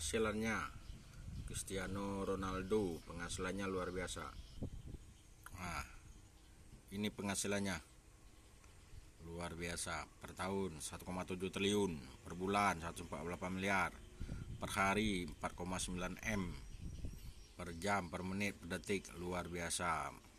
penghasilannya Cristiano Ronaldo penghasilannya luar biasa nah ini penghasilannya luar biasa per tahun 1,7 triliun per bulan 148 miliar per hari 4,9 M per jam per menit per detik luar biasa